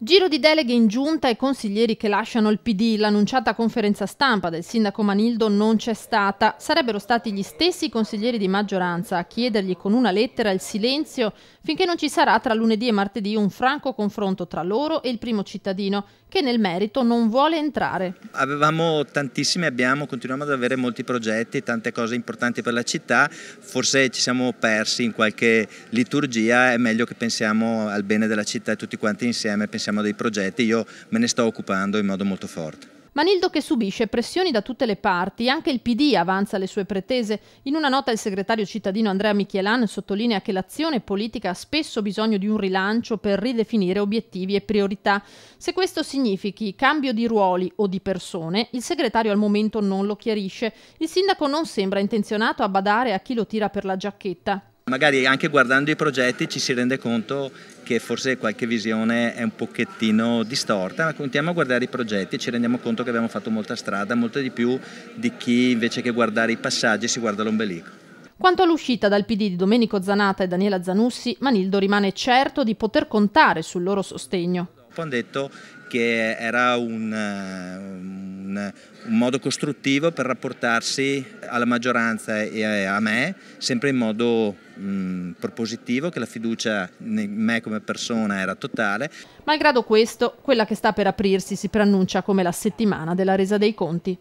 Giro di deleghe in giunta e consiglieri che lasciano il PD. L'annunciata conferenza stampa del sindaco Manildo non c'è stata. Sarebbero stati gli stessi consiglieri di maggioranza a chiedergli con una lettera il silenzio finché non ci sarà tra lunedì e martedì un franco confronto tra loro e il primo cittadino che nel merito non vuole entrare. Avevamo tantissimi, abbiamo, continuiamo ad avere molti progetti, tante cose importanti per la città, forse ci siamo persi in qualche liturgia, è meglio che pensiamo al bene della città tutti quanti insieme pensiamo siamo dei progetti, io me ne sto occupando in modo molto forte. Manildo che subisce pressioni da tutte le parti, anche il PD avanza le sue pretese. In una nota il segretario cittadino Andrea Michelan sottolinea che l'azione politica ha spesso bisogno di un rilancio per ridefinire obiettivi e priorità. Se questo significhi cambio di ruoli o di persone, il segretario al momento non lo chiarisce. Il sindaco non sembra intenzionato a badare a chi lo tira per la giacchetta. Magari anche guardando i progetti ci si rende conto che forse qualche visione è un pochettino distorta, ma continuiamo a guardare i progetti e ci rendiamo conto che abbiamo fatto molta strada, molto di più di chi invece che guardare i passaggi si guarda l'ombelico. Quanto all'uscita dal PD di Domenico Zanata e Daniela Zanussi, Manildo rimane certo di poter contare sul loro sostegno. Hanno detto che era un, un eh, un, un modo costruttivo per rapportarsi alla maggioranza e a me, sempre in modo mh, mm, propositivo, che la fiducia in me come persona era totale. Malgrado questo, quella che sta per aprirsi si preannuncia come la settimana della resa dei conti.